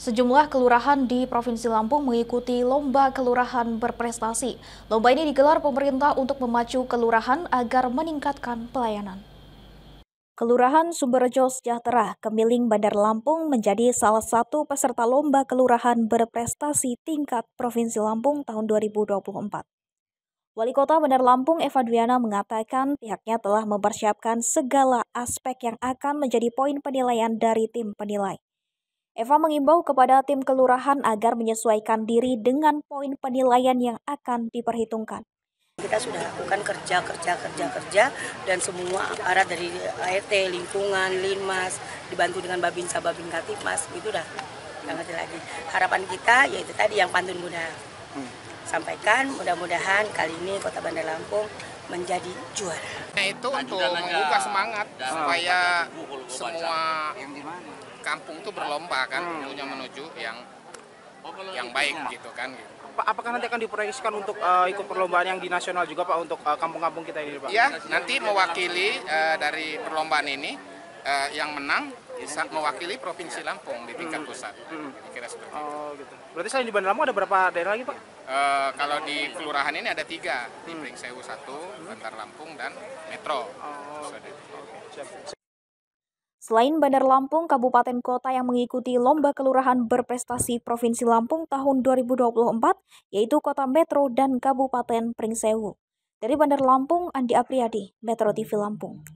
Sejumlah kelurahan di Provinsi Lampung mengikuti Lomba Kelurahan Berprestasi. Lomba ini digelar pemerintah untuk memacu kelurahan agar meningkatkan pelayanan. Kelurahan Sumberjo Sejahtera, Kemiling Bandar Lampung menjadi salah satu peserta Lomba Kelurahan Berprestasi tingkat Provinsi Lampung tahun 2024. Wali Kota Bandar Lampung Eva Dwiana mengatakan pihaknya telah mempersiapkan segala aspek yang akan menjadi poin penilaian dari tim penilai. Eva mengimbau kepada tim kelurahan agar menyesuaikan diri dengan poin penilaian yang akan diperhitungkan. Kita sudah lakukan kerja, kerja, kerja, kerja, dan semua aparat dari ART, e lingkungan, linmas, dibantu dengan Babinsa, timas, itu dah. Yang lagi. Harapan kita yaitu tadi yang pantun mudah. Sampaikan, mudah-mudahan kali ini Kota Bandar Lampung menjadi juara. Nah, itu nah, untuk membuka semangat supaya semua kampung itu berlomba kan hmm. punya menuju yang oh, yang baik gitu kan gitu. Pak, apakah nanti akan diproyeksikan untuk uh, ikut perlombaan yang di nasional juga Pak untuk eh, kampung-kampung uh, kita ini Pak? Ya, nanti mewakili uh, dari perlombaan ini uh, yang menang bisa mewakili provinsi Lampung di tingkat hmm. pusat. Hmm. Kira seperti itu. Oh, gitu. Berarti selain di Bandar Lampung ada berapa daerah lagi Pak? Uh, kalau di kelurahan ini ada tiga, di Pringsewu hmm. satu, Bandar Lampung dan Metro. Oh, Selain Bandar Lampung, kabupaten kota yang mengikuti Lomba Kelurahan Berprestasi Provinsi Lampung tahun 2024 yaitu Kota Metro dan Kabupaten Pringsewu. Dari Bandar Lampung, Andi Apriyadi, Metro TV Lampung.